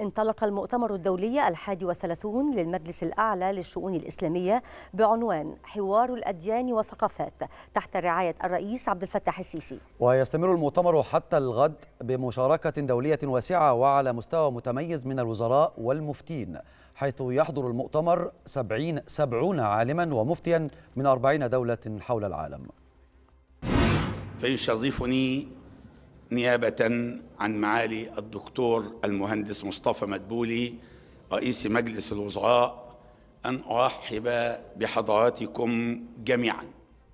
انطلق المؤتمر الدولي الحادي وثلاثون للمجلس الأعلى للشؤون الإسلامية بعنوان حوار الأديان والثقافات تحت رعاية الرئيس عبد الفتاح السيسي ويستمر المؤتمر حتى الغد بمشاركة دولية واسعة وعلى مستوى متميز من الوزراء والمفتين حيث يحضر المؤتمر 70 70 عالما ومفتيا من 40 دولة حول العالم فيشرفني نيابة عن معالي الدكتور المهندس مصطفى مدبولي رئيس مجلس الوزراء أن أرحب بحضراتكم جميعاً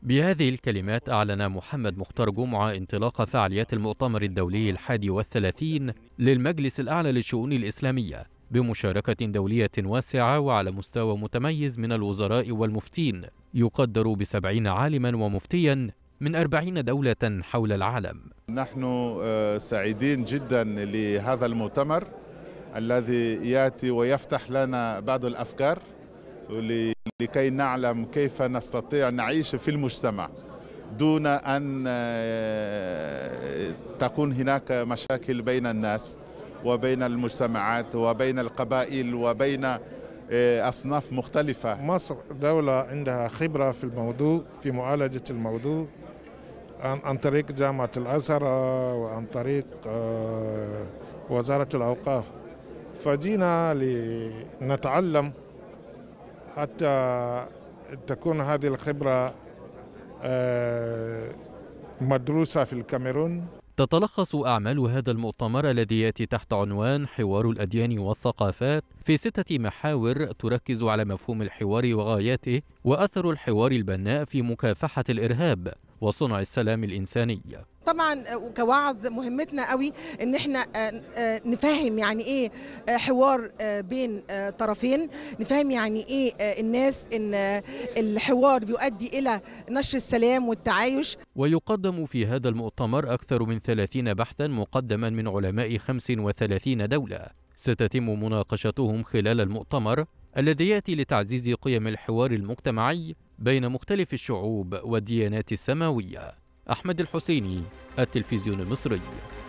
بهذه الكلمات أعلن محمد مختار جمعة انطلاق فعاليات المؤتمر الدولي الحادي والثلاثين للمجلس الأعلى للشؤون الإسلامية بمشاركة دولية واسعة وعلى مستوى متميز من الوزراء والمفتين يقدر بسبعين عالما ومفتيا من أربعين دولة حول العالم نحن آه، سعيدين جدا لهذا المؤتمر الذي ياتي ويفتح لنا بعض الافكار لكي نعلم كيف نستطيع نعيش في المجتمع دون ان آه، تكون هناك مشاكل بين الناس وبين المجتمعات وبين القبائل وبين آه، اصناف مختلفه مصر دوله عندها خبره في الموضوع في معالجه الموضوع عن طريق جامعة الأزهر آه، وعن طريق آه، وزارة الأوقاف فجينا لنتعلم حتى تكون هذه الخبرة آه، مدروسة في الكاميرون تتلخص أعمال هذا المؤتمر الذي يأتي تحت عنوان حوار الأديان والثقافات في ستة محاور تركز على مفهوم الحوار وغاياته وأثر الحوار البناء في مكافحة الإرهاب وصنع السلام الإنساني طبعا آه، كوعظ مهمتنا قوي ان احنا آه، آه، نفهم يعني ايه حوار بين طرفين نفهم يعني ايه الناس ان الحوار بيؤدي الى نشر السلام والتعايش ويقدم في هذا المؤتمر اكثر من 30 بحثا مقدما من علماء 35 دوله ستتم مناقشتهم خلال المؤتمر الذي ياتي لتعزيز قيم الحوار المجتمعي بين مختلف الشعوب والديانات السماويه أحمد الحسيني التلفزيون المصري